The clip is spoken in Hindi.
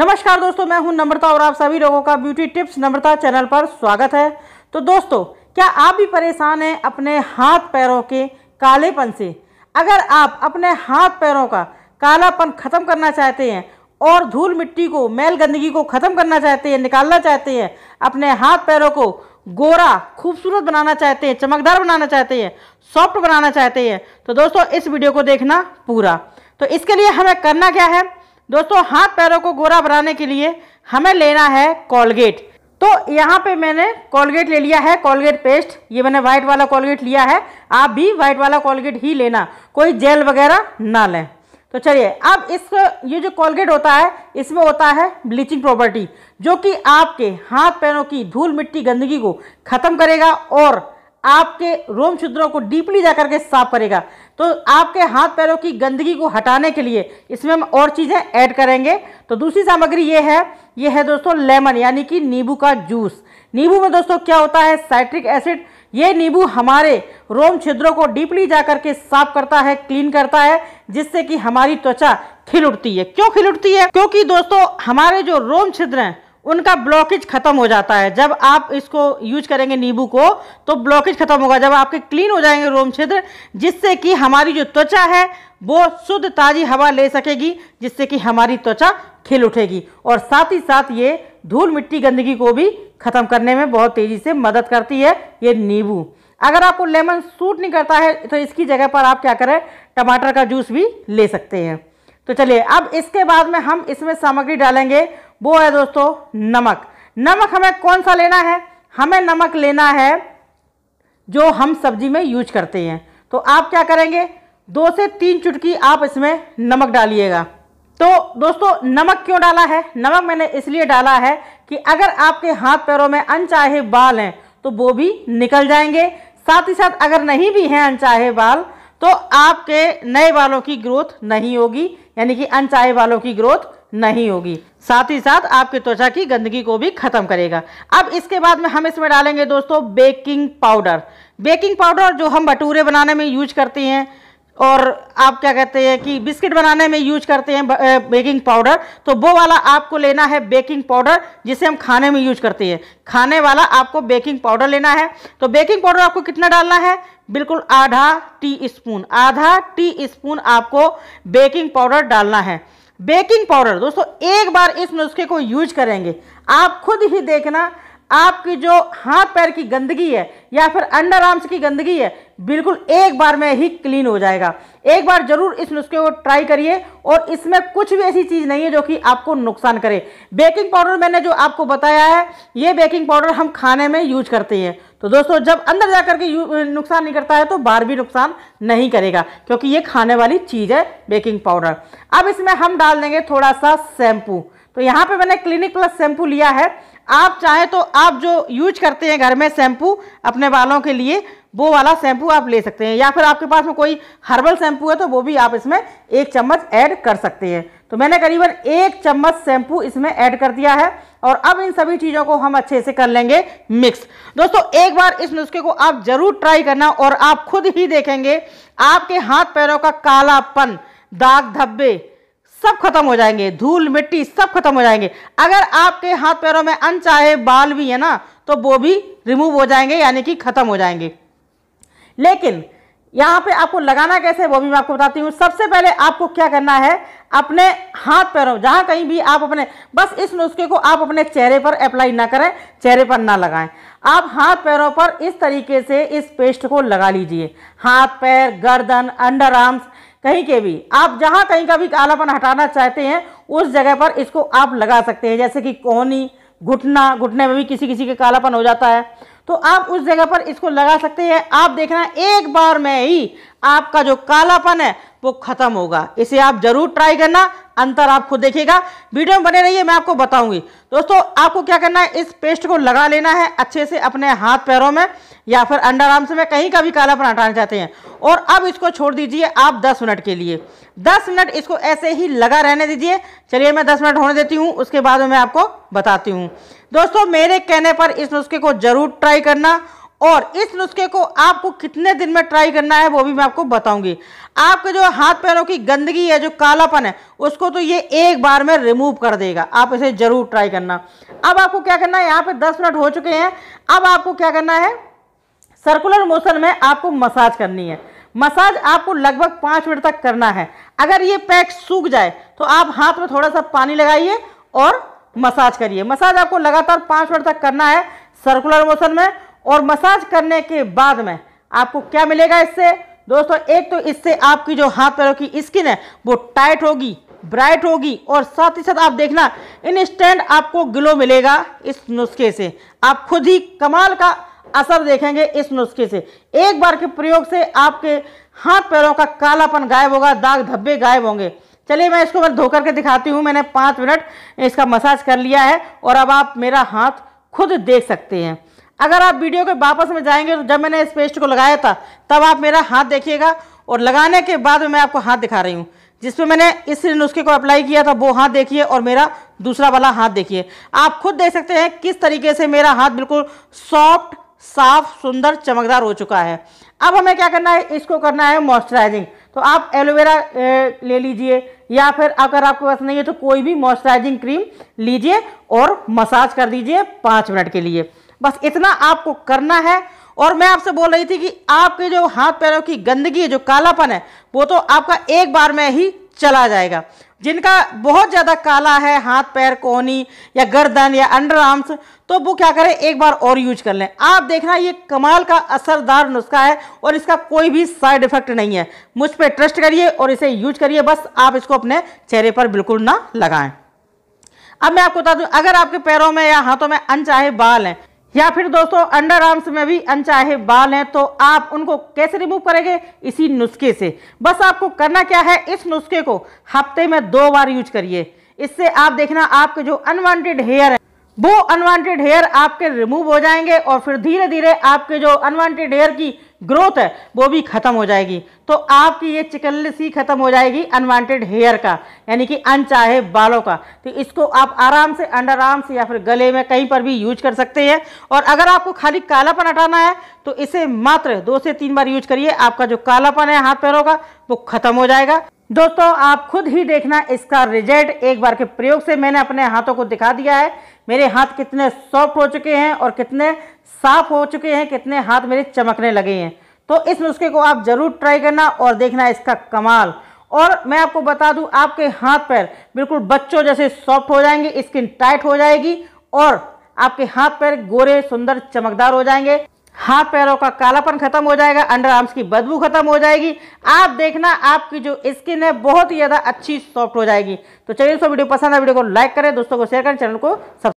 नमस्कार दोस्तों मैं हूं नम्रता और आप सभी लोगों का ब्यूटी टिप्स नम्रता चैनल पर स्वागत है तो दोस्तों क्या आप भी परेशान हैं अपने हाथ पैरों के कालेपन से अगर आप अपने हाथ पैरों का कालापन ख़त्म करना चाहते हैं और धूल मिट्टी को मैल गंदगी को ख़त्म करना चाहते हैं निकालना चाहते हैं अपने हाथ पैरों को गोरा खूबसूरत बनाना चाहते हैं चमकदार बनाना चाहते हैं सॉफ्ट बनाना चाहते हैं तो दोस्तों इस वीडियो को देखना पूरा तो इसके लिए हमें करना क्या है दोस्तों हाथ पैरों को गोरा बनाने के लिए हमें लेना है कोलगेट तो यहाँ पे मैंने कोलगेट ले लिया है कोलगेट पेस्ट ये मैंने व्हाइट वाला कोलगेट लिया है आप भी व्हाइट वाला कोलगेट ही लेना कोई जेल वगैरह ना लें तो चलिए अब इस ये जो कॉलगेट होता है इसमें होता है ब्लीचिंग प्रॉपर्टी जो कि आपके हाथ पैरों की धूल मिट्टी गंदगी को ख़त्म करेगा और आपके रोम छुद्रों को डीपली जा करके साफ करेगा तो आपके हाथ पैरों की गंदगी को हटाने के लिए इसमें हम और चीज़ें ऐड करेंगे तो दूसरी सामग्री ये है ये है दोस्तों लेमन यानी कि नींबू का जूस नींबू में दोस्तों क्या होता है साइट्रिक एसिड ये नींबू हमारे रोम छिद्रों को डीपली जा करके साफ करता है क्लीन करता है जिससे कि हमारी त्वचा खिल उठती है क्यों खिल उठती है क्योंकि दोस्तों हमारे जो रोम छिद्र हैं उनका ब्लॉकेज खत्म हो जाता है जब आप इसको यूज करेंगे नींबू को तो ब्लॉकेज खत्म होगा जब आपके क्लीन हो जाएंगे रोम छिद्र जिससे कि हमारी जो त्वचा है वो शुद्ध ताज़ी हवा ले सकेगी जिससे कि हमारी त्वचा खिल उठेगी और साथ ही साथ ये धूल मिट्टी गंदगी को भी ख़त्म करने में बहुत तेज़ी से मदद करती है ये नींबू अगर आपको लेमन सूट नहीं करता है तो इसकी जगह पर आप क्या करें टमाटर का जूस भी ले सकते हैं तो चलिए अब इसके बाद में हम इसमें सामग्री डालेंगे वो है दोस्तों नमक नमक हमें कौन सा लेना है हमें नमक लेना है जो हम सब्जी में यूज करते हैं तो आप क्या करेंगे दो से तीन चुटकी आप इसमें नमक डालिएगा तो दोस्तों नमक क्यों डाला है नमक मैंने इसलिए डाला है कि अगर आपके हाथ पैरों में अनचाहे बाल हैं तो वो भी निकल जाएंगे साथ ही साथ अगर नहीं भी हैं अनचाहे बाल तो आपके नए बालों की ग्रोथ नहीं होगी यानी कि अनचाहे बालों की ग्रोथ नहीं होगी साथ ही साथ आपकी त्वचा की गंदगी को भी खत्म करेगा अब इसके बाद में हम इसमें डालेंगे दोस्तों बेकिंग पाउडर बेकिंग पाउडर जो हम भटूरे बनाने में यूज करते हैं और आप क्या कहते हैं कि बिस्किट बनाने में यूज करते हैं बेकिंग पाउडर तो वो वाला आपको लेना है बेकिंग पाउडर जिसे हम खाने में यूज करते हैं खाने वाला आपको बेकिंग पाउडर लेना है तो बेकिंग पाउडर आपको कितना डालना है बिल्कुल आधा टी स्पून आधा टी स्पून आपको बेकिंग पाउडर डालना है बेकिंग पाउडर दोस्तों एक बार इस नुस्खे को यूज करेंगे आप खुद ही देखना आपकी जो हाथ पैर की गंदगी है या फिर अंडर आर्म्स की गंदगी है बिल्कुल एक बार में ही क्लीन हो जाएगा एक बार जरूर इस नुस्खे को ट्राई करिए और इसमें कुछ भी ऐसी चीज़ नहीं है जो कि आपको नुकसान करे बेकिंग पाउडर मैंने जो आपको बताया है ये बेकिंग पाउडर हम खाने में यूज करते हैं तो दोस्तों जब अंदर जा करके नुकसान नहीं करता है तो बाहर भी नुकसान नहीं करेगा क्योंकि ये खाने वाली चीज़ है बेकिंग पाउडर अब इसमें हम डाल देंगे थोड़ा सा शैम्पू तो यहाँ पे मैंने क्लिनिक प्लस शैम्पू लिया है आप चाहें तो आप जो यूज करते हैं घर में शैम्पू अपने बालों के लिए वो वाला शैम्पू आप ले सकते हैं या फिर आपके पास में कोई हर्बल शैम्पू है तो वो भी आप इसमें एक चम्मच ऐड कर सकते हैं तो मैंने करीबन एक चम्मच शैम्पू इसमें ऐड कर दिया है और अब इन सभी चीज़ों को हम अच्छे से कर लेंगे मिक्स दोस्तों एक बार इस नुस्खे को आप ज़रूर ट्राई करना और आप खुद ही देखेंगे आपके हाथ पैरों का कालापन दाग धब्बे सब खत्म हो जाएंगे धूल मिट्टी सब खत्म हो जाएंगे अगर आपके हाथ पैरों में अनचाहे बाल भी है ना तो वो भी रिमूव हो जाएंगे यानी कि खत्म हो जाएंगे लेकिन यहाँ पे आपको लगाना कैसे वो भी मैं आपको बताती हूँ सबसे पहले आपको क्या करना है अपने हाथ पैरों जहाँ कहीं भी आप अपने बस इस नुस्खे को आप अपने चेहरे पर अप्लाई ना करें चेहरे पर ना लगाएं आप हाथ पैरों पर इस तरीके से इस पेस्ट को लगा लीजिए हाथ पैर गर्दन अंडर आर्म्स कहीं के भी आप जहाँ कहीं का भी कालापन हटाना चाहते हैं उस जगह पर इसको आप लगा सकते हैं जैसे कि कोहनी घुटना घुटने में भी किसी किसी के कालापन हो जाता है तो आप उस जगह पर इसको लगा सकते हैं आप देखना एक बार में ही आपका जो कालापन है वो खत्म होगा इसे आप जरूर ट्राई करना अंतर आप खुद देखिएगा वीडियो में बने रहिए मैं आपको बताऊंगी दोस्तों आपको क्या करना है इस पेस्ट को लगा लेना है अच्छे से अपने हाथ पैरों में या फिर अंडर आर्म्स में कहीं का भी कालापन हटाना चाहते हैं और अब इसको छोड़ दीजिए आप 10 मिनट के लिए 10 मिनट इसको ऐसे ही लगा रहने दीजिए चलिए मैं 10 मिनट होने देती हूँ उसके बाद मैं आपको बताती हूँ दोस्तों मेरे कहने पर इस नुस्खे को ज़रूर ट्राई करना और इस नुस्खे को आपको कितने दिन में ट्राई करना है वो भी मैं आपको बताऊंगी आपके जो हाथ पैरों की गंदगी है जो कालापन है उसको तो ये एक बार में रिमूव कर देगा आप इसे ज़रूर ट्राई करना अब आपको क्या करना है यहाँ पे 10 मिनट हो चुके हैं अब आपको क्या करना है सर्कुलर मोशन में आपको मसाज करनी है मसाज आपको लगभग पाँच मिनट तक करना है अगर ये पैक सूख जाए तो आप हाथ में थोड़ा सा पानी लगाइए और मसाज करिए मसाज आपको लगातार पाँच मिनट तक करना है सर्कुलर मोशन में और मसाज करने के बाद में आपको क्या मिलेगा इससे दोस्तों एक तो इससे आपकी जो हाथ पैरों की स्किन है वो टाइट होगी ब्राइट होगी और साथ ही साथ आप देखना इंस्टेंट आपको ग्लो मिलेगा इस नुस्खे से आप खुद ही कमाल का असर देखेंगे इस नुस्खे से एक बार के प्रयोग से आपके हाथ पैरों का कालापन गायब होगा दाग धब्बे गायब होंगे चलिए मैं इसको मैं धोकर के दिखाती हूँ मैंने पाँच मिनट इसका मसाज कर लिया है और अब आप मेरा हाथ खुद देख सकते हैं अगर आप वीडियो के वापस में जाएंगे तो जब मैंने इस पेस्ट को लगाया था तब आप मेरा हाथ देखिएगा और लगाने के बाद मैं आपको हाथ दिखा रही हूँ जिसमें मैंने इस नुस्खे को अप्लाई किया था वो हाथ देखिए और मेरा दूसरा वाला हाथ देखिए आप खुद देख सकते हैं किस तरीके से मेरा हाथ बिल्कुल सॉफ्ट साफ सुंदर चमकदार हो चुका है अब हमें क्या करना है इसको करना है मॉइस्चराइजिंग तो आप एलोवेरा ले लीजिए या फिर अगर आपके पास नहीं है तो कोई भी मॉइस्चराइजिंग क्रीम लीजिए और मसाज कर दीजिए पाँच मिनट के लिए बस इतना आपको करना है और मैं आपसे बोल रही थी कि आपके जो हाथ पैरों की गंदगी है जो कालापन है वो तो आपका एक बार में ही चला जाएगा जिनका बहुत ज़्यादा काला है हाथ पैर कोहनी या गर्दन या अंडर आर्म्स तो वो क्या करें एक बार और यूज कर लें आप देखना ये कमाल का असरदार नुस्खा है और इसका कोई भी साइड इफेक्ट नहीं है मुझ पर ट्रस्ट करिए और इसे यूज करिए बस आप इसको अपने चेहरे पर बिल्कुल ना लगाएं अब मैं आपको बता दूं अगर आपके पैरों में या हाथों में अनचाहे बाल हैं या फिर दोस्तों अंडर आर्म्स में भी अनचाहे बाल हैं तो आप उनको कैसे रिमूव करेंगे इसी नुस्खे से बस आपको करना क्या है इस नुस्खे को हफ्ते में दो बार यूज करिए इससे आप देखना आपके जो अनवांटेड हेयर है वो अनवांटेड हेयर आपके रिमूव हो जाएंगे और फिर धीरे धीरे आपके जो अनवांटेड हेयर की ग्रोथ है वो भी खत्म हो जाएगी तो आपकी ये ही खत्म हो जाएगी अनवांटेड हेयर का यानी कि अनचाहे बालों का तो इसको आप आराम से अंडर आर्म्स या फिर गले में कहीं पर भी यूज कर सकते हैं और अगर आपको खाली कालापन हटाना है तो इसे मात्र दो से तीन बार यूज करिए आपका जो कालापन है हाथ पैरों का वो खत्म हो जाएगा दोस्तों आप खुद ही देखना इसका रिजल्ट एक बार के प्रयोग से मैंने अपने हाथों को दिखा दिया है मेरे हाथ कितने सॉफ्ट हो चुके हैं और कितने साफ हो चुके हैं कितने हाथ मेरे चमकने लगे हैं तो इस नुस्खे को आप ज़रूर ट्राई करना और देखना इसका कमाल और मैं आपको बता दूं आपके हाथ पैर बिल्कुल बच्चों जैसे सॉफ्ट हो जाएंगे स्किन टाइट हो जाएगी और आपके हाथ पैर गोरे सुंदर चमकदार हो जाएंगे हाथ पैरों का कालापन खत्म हो जाएगा अंडर आर्म्स की बदबू खत्म हो जाएगी आप देखना आपकी जो स्किन है बहुत ही ज़्यादा अच्छी सॉफ्ट हो जाएगी तो चलिए दोस्तों वीडियो पसंद है वीडियो को लाइक करें दोस्तों को शेयर करें चैनल को सब